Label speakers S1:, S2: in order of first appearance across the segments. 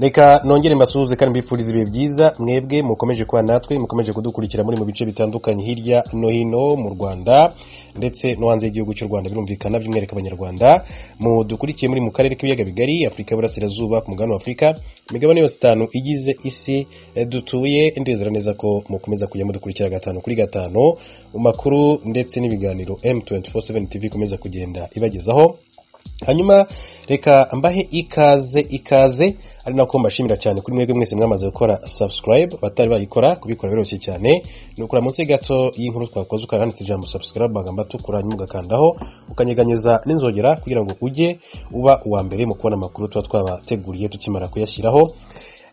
S1: reka nongere mbasuhuze kandi mbifurize ibihe byiza mwebwe mukomeje kuba natwe mukomeje kudukurikira muri mu bice bitandukanye hirya no hino mu rwanda ndetse no hanze y'igihugu cy'u rwanda birumvikana by'umwihariko abanyarwanda mudukurikiye muri mu karere k'ibiyaga bigari afurika y'uburasirazuba ku mugabane wa afurika imigabane yose itanu igize isi eh, dutuye ndizera neza ko mukomeza kujya mudukurikira gatanu kuri gatanu mu makuru ndetse n'ibiganiro m24 7 tv ikomeza kugenda ibagezaho hanyuma reka mbahe ikaze ikaze ari nako mbashimira cyane kuri mwebwe mwese mwamaze gukora subscribe batari bayikora kubikora biroroshye cyane ni ukura munsi gato y'inkuru twakoze ukaranditse ijambo subscribe bagamba tukura hanyuma ugakandaho ukanyeganyeza n'inzogera kugira ngo ujye uba uwa mbere mu kubona amakuru tuba twabateguriye tukimara kuyashyiraho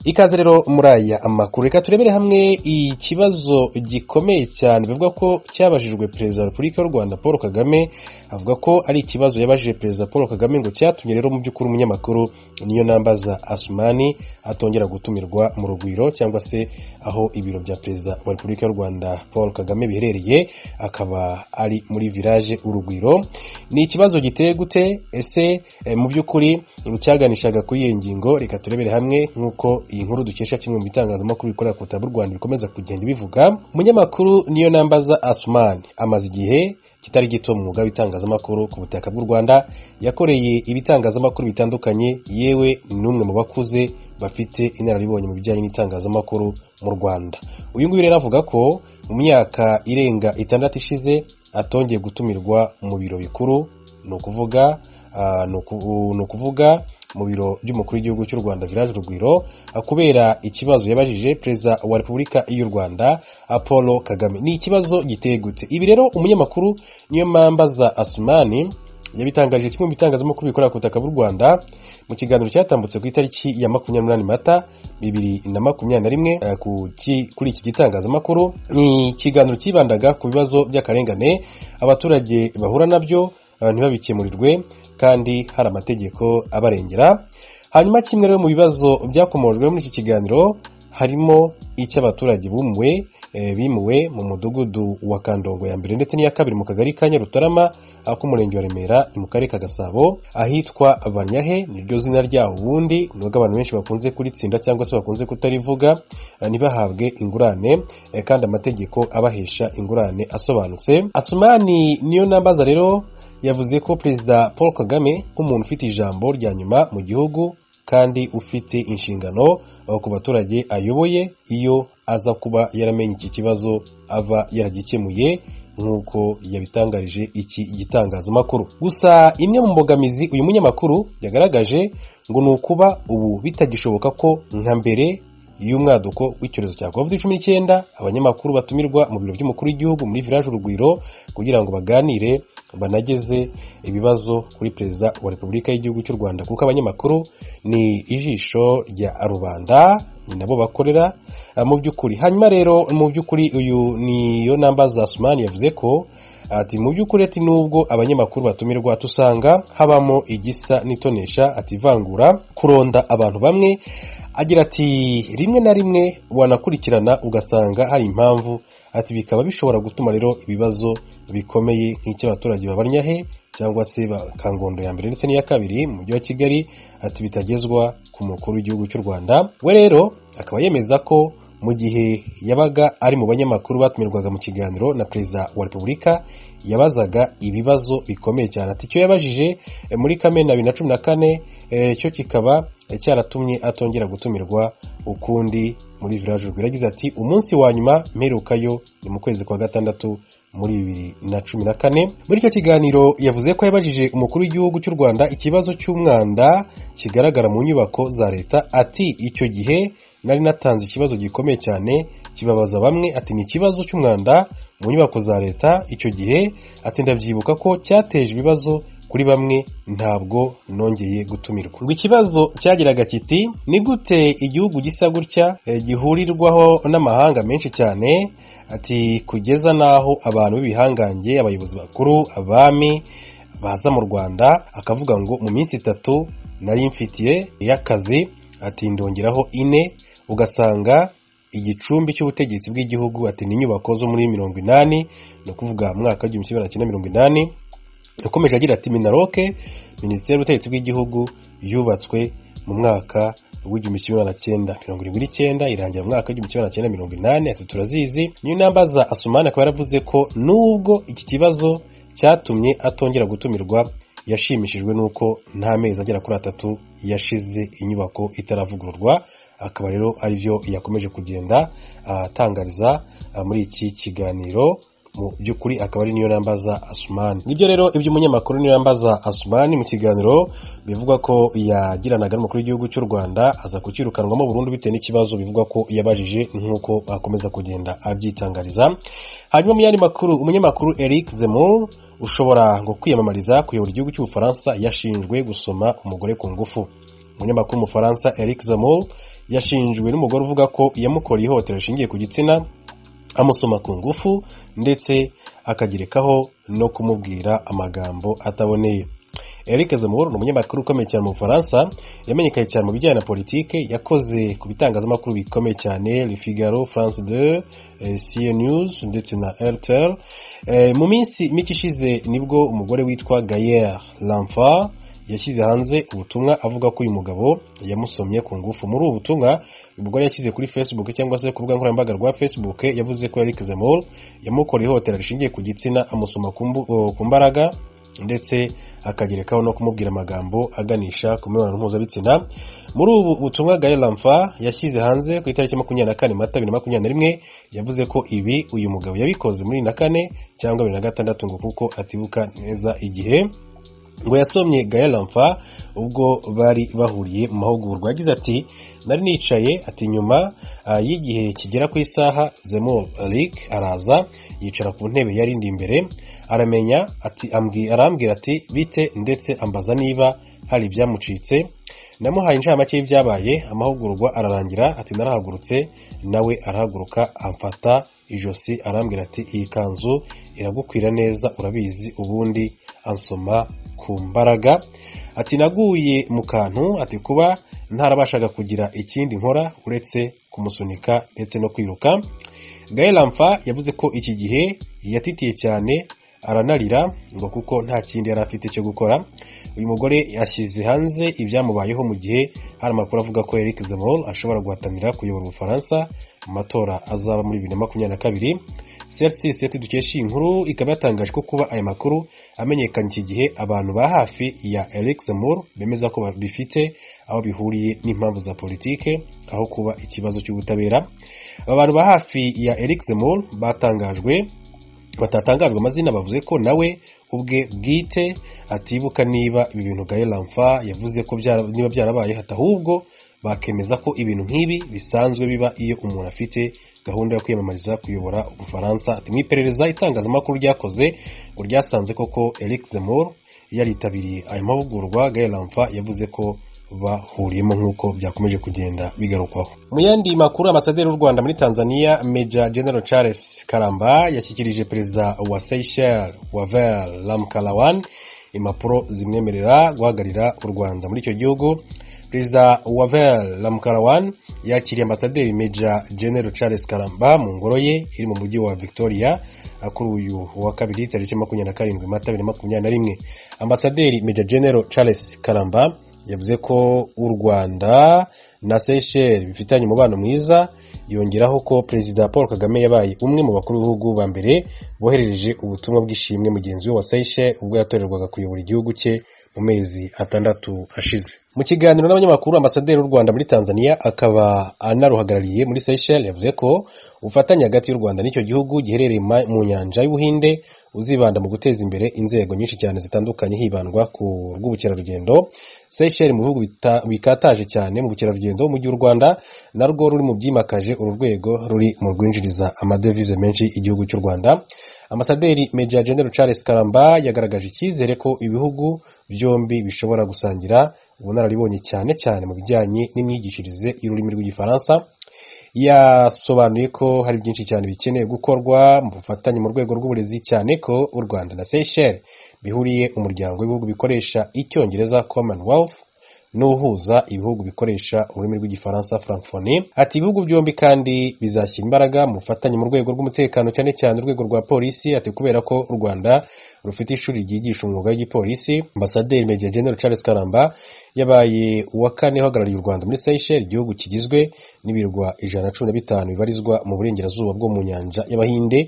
S1: ikaze rero muri aya amakuru reka turebere hamwe ikibazo gikomeye cyane bivuga ko cyabajijwe perezida wa repubulika y'u rwanda paul kagame avuga ko ari ikibazo yabajije perezida paul kagame ngo cyatumye rero mu by'ukuri umunyamakuru niyo nambaza asumani atongera gutumirwa mu rugwiro cyangwa se aho ibiro bya perezida wa repubulika y'u rwanda paul kagame biherereye akaba ari muri village urugwiro ni ikibazo giteye gute ese eh, mu by'ukuri cyaganishaga kuri iyi ngingo reka turebere hamwe nk'uko iyi nkuru dukesha kimwe mu bitangazamakuru bikorera ku butabo bw'u rwanda bikomeza kugenda bivuga umunyamakuru niyo nambaza asumani amaze igihe kitari gito mu mwuga w'itangazamakuru ku butaka bw'u rwanda yakoreye ibitangazamakuru bitandukanye yewe ni umwe mu bakuze bafite inararibonye mu bijyanye n'itangazamakuru mu rwanda uyu nguyu rero avuga ko mu myaka irenga itandatu ishize atongeye gutumirwa mu biro bikuru ni ukuvuga ni ukuvuga mu biro by'umukuru w'igihugu cy'u Rwanda Village Rugwiro ah, kubera ikibazo yabajije perezida wa Repubulika y'u Rwanda Apollo ah, Kagame ni ikibazo giteye ibi rero umunyamakuru niyo mambaza Asumani yabitangarije kimwe mu bitangazamakuru bikorera ku butaka bw'u Rwanda mu kiganiro cyatambutse ku itariki ya makumyabiri n'umunani mata bibiri na makumyabiri na rimwe ah, kuri iki gitangazamakuru ni ikiganiro cyibandaga ku bibazo by'akarengane abaturage bahura nabyo abantu ntibabikemurirwe kandi hari amategeko abarengera hanyuma kimwe rero mu bibazo byakomojwe muri iki kiganiro harimo icy'abaturage bumwe eh, bimuwe mu mudugudu wa kandongo ya mbere ndetse n'iya kabiri mu kagari ka nyarutarama k'umurenge wa remera ni mu karere ka gasabo ahitwa banyahe niryo zina ryaho ubundi nubwo abantu benshi bakunze kuritsinda cyangwa se bakunze kutarivuga eh, ntibahabwe ingurane eh, kandi amategeko abahesha ingurane asobanutse asumani niyo nambaza rero yavuze ko perezida paul kagame nk'umuntu ufite ijambo rya nyuma mu gihugu kandi ufite inshingano ku baturage ayoboye iyo aza kuba yaramenye iki kibazo aba yaragikemuye nk'uko yabitangarije iki gitangazamakuru gusa imwe mu mbogamizi uyu munyamakuru yagaragaje ngo ni ukuba ubu bitagishoboka ko nka mbere y'umwaduko w'icyorezo cya covid cumi n'icyenda abanyamakuru batumirwa mu biro by'umukuru w'igihugu muri village urugwiro kugira ngo baganire banageze ibibazo kuri perezida wa repubulika y'igihugu cy'u rwanda kuko abanyamakuru ni ijisho rya rubanda ni nabo bakorera eh, mu by'ukuri hanyuma rero mu by'ukuri uyu niyo namba za sumani yavuze ko Ati mu by'ukuri ati nubwo abanyamakuru batumirwa tusanga habamo igisa n'itonesha ati ivangura kuronda abantu bamwe agira ati rimwe na rimwe wanakurikirana ugasanga hari impamvu ati bikaba bishobora gutuma rero ibibazo bikomeye nk'icy'abaturage babanyahe cyangwa se kangondo ya mbere ndetse n'iya kabiri mu mujyi wa kigali ati bitagezwa ku mukuru w'igihugu cy'u rwanda we rero akaba yemeza ko mu gihe yabaga ari mu banyamakuru batumirwaga mu kiganiro na perezida wa repubulika yabazaga ibibazo bikomeye cyane ati icyo yabajije eh, muri kamena bibiri na cumi na kane eh, cyo kikaba cyaratumye atongera gutumirwa ukundi muri village rwera yagize ati umunsi wa nyuma mperukayo ni mu kwezi kwa gatandatu muri bibiri na cumi na kane muri icyo kiganiro yavuze ko yabajije umukuru w'igihugu cy'u rwanda ikibazo cy'umwanda kigaragara mu nyubako za leta ati icyo gihe nari natanze ikibazo gikomeye cyane kibabaza bamwe ati ni ikibazo cy'umwanda mu nyubako za leta icyo gihe ati ndabyibuka ko cyateje ibibazo kuri bamwe ntabwo nongeye gutumirwa ngo ikibazo cyagiraga kiti ni gute igihugu gisa gutya eh, gihurirwaho n'amahanga menshi cyane ati kugeza n'aho abantu b'ibihangange abayobozi bakuru abami baza mu rwanda akavuga ngo mu minsi itatu nari mfitiye y'akazi ati ndongeraho ine ugasanga igicumbi cy'ubutegetsi bw'igihugu ati ni inyubako zo muri mirongo inani ni ukuvuga mwaka w'igihumbi kimwe na cyenda mirongo inani yakomeje agira ati minaroke minisiteri y'ubutegetsi bw'igihugu yubatswe mu mwaka w'igihumbi kimwe magana cyenda mirongo irindwi n'icyenda irangira mu mwaka w'igihumbi kimwe magana cyenda mirongo inani ati turazizi niyo nambaza asumani akaba yaravuze ko nubwo iki kibazo cyatumye atongera gutumirwa yashimishijwe n'uko nta mezi agera kuri atatu yashize inyubako itaravugururwa akaba rero aribyo yakomeje kugenda atangariza ah, muri iki kiganiro mu by'ukuri akaba ari niyo nambaza asumani nibyo rero iby'umunyamakuru niyo yambaza asumani mu kiganiro bivugwa ko yagiranaga n'umukuru w'igihugu cy'u rwanda aza kukirukanwamo burundu bitewe n'ikibazo bivugwa ko yabajije nk'uko akomeza kugenda abyitangariza hanyuma mu yandi makuru umunyamakuru eric zemur ushobora ngo kwiyamamariza kuyobora igihugu cy'ubufaransa yashinjwe gusoma umugore ku ngufu umunyamakuru w'umufaransa eric zemur yashinjwe n'umugore uvuga ko yamukoreye ihohotera rishingiye ku gitsina amusoma ku ngufu ndetse akagerekaho no kumubwira amagambo ataboneye eric zemuru ni umunyamakuru ukomeye cyane mu bufaransa yamenyekanye cyane mu bijyanye na politiki yakoze ku bitangazamakuru bikomeye cyane figaro france de siye eh, ndetse na airtel eh, mu minsi mike ishize nibwo umugore witwa gayer lamfa yashyize hanze ubutumwa avuga ko uyu mugabo yamusomye ku ngufu muri ubu butumwa umugore yashyize kuri facebook cyangwa se ku rubuga nkoranyambaga rwa facebook yavuze ko Eric Zemmour yamukoreye ihohotera rishingiye ku gitsina amusoma ku eh, mbaraga ndetse akagerekaho no kumubwira amagambo aganisha ku mibonano mpuzabitsina muri ubu butumwa Gaye Lamfa yashyize hanze ku itariki makumyabiri na kane mata bibiri na makumyabiri na rimwe yavuze ko ibi uyu mugabo yabikoze muri na kane cyangwa bibiri na gatandatu ngo kuko atibuka neza igihe ngo yasomye Gaël Lampa ubwo bari bahuriye mu mahugurwa yagize ati nari nicaye ati nyuma ah, y'igihe kigera ku isaha zemo Rick araza yicara ku ntebe yari indi imbere aramenya ati arambwira ati bite ndetse ambaza niba hari ibyamucitse namuhaye inshamake y'ibyabaye amahugurwa ararangira ati narahagurutse nawe arahaguruka amfata ijosi arambwira ati iyi kanzu iragukwira neza urabizi ubundi ansoma ku mbaraga ati naguye mu kantu ati kuba ntarabashaga kugira ikindi nkora uretse kumusunika ndetse no kwiruka gahe lamfa yavuze ko iki gihe yatitiye cyane aranarira ngo kuko nta kindi yari afite cyo gukora uyu mugore yashyize hanze ibyamubayeho mu gihe hari amakuru avuga ko Eric Zemmour ashobora guhatanira kuyobora ubufaransa mu matora azaba muri bibiri na makumyabiri na kabiri CRCS dukesha iyi nkuru ikaba yatangaje ko kuba aya makuru amenyekanye iki gihe abantu ba hafi ya Eric Zemmour bemeza ko bifite aho bihuriye n'impamvu za politiki aho kuba ikibazo cy'ubutabera aba bantu ba hafi ya Eric Zemmour batangajwe batatangajwe amazina bavuze ko nawe ubwe bwite atibuka niba ibi bintu Gaye Lamfa yavuze ko niba byarabaye hatahubwo bakemeza ko ibintu nk'ibi bisanzwe biba iyo umuntu afite gahunda yo kwiyamamariza kuyobora ubufaransa ati mu iperereza itangazamakuru ryakoze ngo ryasanze koko Eric yaritabiriye aya mahugurwa Gaye Lamfa yavuze ko bahuriyemo nk'uko byakomeje kugenda bigarukwaho mu yandi makuru Ambasaderi w'u rwanda muri tanzania Major General Charles karamba yashyikirije perezida wa seyisheri wavel ramukarawan impapuro zimwemerera guhagarira u rwanda muri icyo gihugu perezida wavel ramukarawan yakiriye ambasaderi Major General Charles karamba mu ngoro ye iri mu mujyi wa victoria kuri uyu wa kabiri tariki makumyabiri na karindwi mata bibiri na makumyabiri na rimwe ambasaderi Major General Charles karamba yavuze ko u rwanda na Seychelles bifitanye umubano mwiza yongeraho ko perezida paul kagame yabaye umwe mu bakuru b'ibihugu ba mbere boherereje ubutumwa bw'ishimwe mugenzi we wa Seychelles ubwo yatorerwaga kuyobora igihugu cye mu mezi atandatu ashize mu kiganiro n'abanyamakuru ambasaderi w'u rwanda muri tanzania akaba anaruhagarariye muri seychelles yavuze ko ubufatanye hagati y'u rwanda n'icyo gihugu giherereye mu nyanja y'ubuhinde uzibanda mu guteza imbere inzego nyinshi cyane zitandukanye hibandwa ku rw'ubukerarugendo seychelles mu bihugu bikataje cyane mu bukerarugendo mu gihe u rwanda narwo ruri mu byimakaje uru rwego ruri mu rwinjiriza amadevize menshi igihugu cy'u rwanda Ambasaderi Major General Charles Karamba yagaragaje icyizere ko ibihugu byombi bishobora gusangira ubunararibonye cyane cyane mu bijyanye n'imyigishirize y'ururimi rw'igifaransa yasobanuye ko hari byinshi cyane bikeneye gukorwa mu bufatanye mu rwego rw'uburezi cyane ko u rwanda na seychelles bihuriye umuryango w'ibihugu bikoresha icyongereza commonwealth n'uhuza ibihugu bikoresha ururimi rw'igifaransa francophonie ati ibihugu byombi kandi bizashyira imbaraga mu bufatanye mu rwego rw'umutekano cyane cyane urwego rwa polisi ati kubera ko u Rwanda rufite ishuri ryigisha umwuga w'igipolisi ambasaderi Major General Charles Karamba yabaye uwa kane uhagarariye u Rwanda muri Seychelles igihugu kigizwe n'ibirwa ijana na cumi na bitanu bibarizwa mu burengerazuba bwo mu nyanja y'Abahinde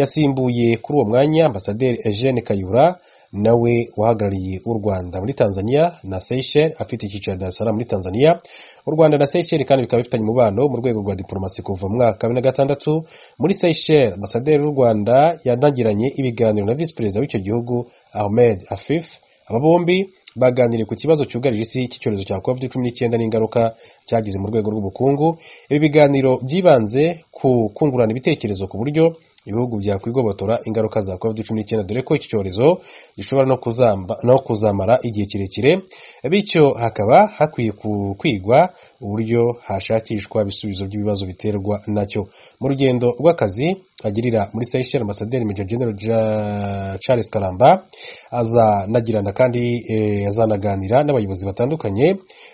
S1: yasimbuye kuri uwo mwanya ambasaderi Eugene Kayura nawe wahagarariye u Rwanda muri Tanzania na Seychelles afite icyicaro Dar es muri Tanzania u Rwanda na Seychelles kandi bikaba bifitanye umubano mu rwego rwa diplomasi kuva mu mwaka wa na gatandatu muri Seychelles ambasaderi w'u Rwanda yanagiranye ibiganiro na visi perezida w'icyo gihugu Ahmed Afif aba bombi baganiriye ku kibazo cyugarije isi cy'icyorezo cya covid cumi n'icyenda n'ingaruka cyagize mu rwego rw'ubukungu ibi biganiro byibanze ku kungurana ibitekerezo ku buryo ibihugu byakwigobotora ingaruka za covid cumi n'icyenda dore ko iki cyorezo gishobora no kuzamara igihe kirekire bityo hakaba hakwiye kwigwa uburyo hashakishwa ibisubizo by'ibibazo biterwa nacyo mu rugendo rw'akazi agirira muri seyisheli ambasaderi meja general charles karamba azanagirana kandi eh, azanaganira n'abayobozi batandukanye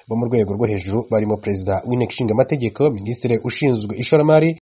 S1: bo mu rwego rwo hejuru barimo perezida w'inteko ishinga amategeko minisitiri ushinzwe ishoramari